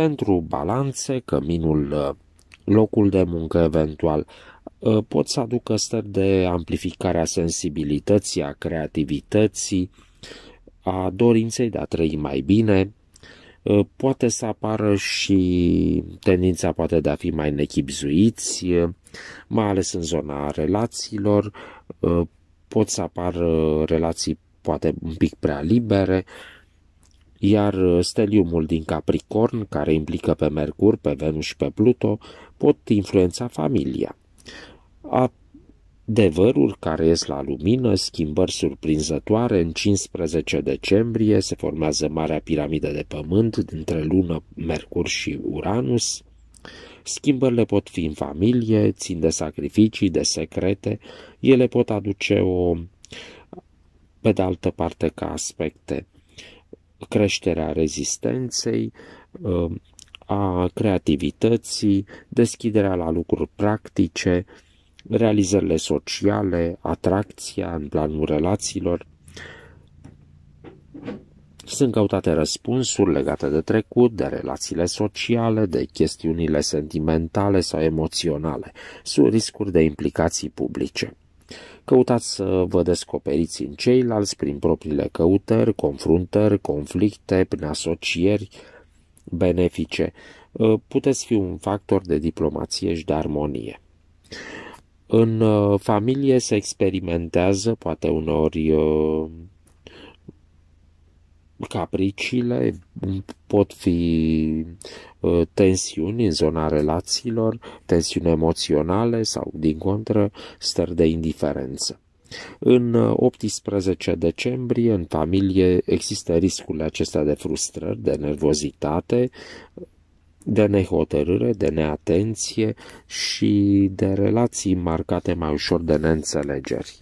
pentru balanțe, căminul, ă, locul de muncă eventual, ă, pot să aducă stări de amplificare a sensibilității, a creativității, a dorinței de a trăi mai bine, ă, poate să apară și tendința poate de a fi mai nechipzuiți, mai ales în zona relațiilor, pot să apară relații poate un pic prea libere, iar uh, steliumul din Capricorn, care implică pe Mercur, pe Venus și pe Pluto, pot influența familia. A Devăruri care ies la lumină, schimbări surprinzătoare, în 15 decembrie se formează Marea Piramidă de Pământ dintre Lună, Mercur și Uranus. Schimbările pot fi în familie, țin de sacrificii, de secrete, ele pot aduce o, pe de altă parte, ca aspecte creșterea rezistenței, um, a creativității, deschiderea la lucruri practice, realizările sociale, atracția în planul relațiilor. Sunt căutate răspunsuri legate de trecut, de relațiile sociale, de chestiunile sentimentale sau emoționale. Sunt riscuri de implicații publice. Căutați să vă descoperiți în ceilalți prin propriile căutări, confruntări, conflicte, prin asocieri benefice. Uh, puteți fi un factor de diplomație și de armonie. În uh, familie se experimentează, poate uneori uh, capriciile, pot fi ă, tensiuni în zona relațiilor, tensiuni emoționale sau, din contră, stări de indiferență. În 18 ă, decembrie, în familie, există riscul acestea de frustrări, de nervozitate, de nehotărâre, de neatenție și de relații marcate mai ușor de neînțelegeri.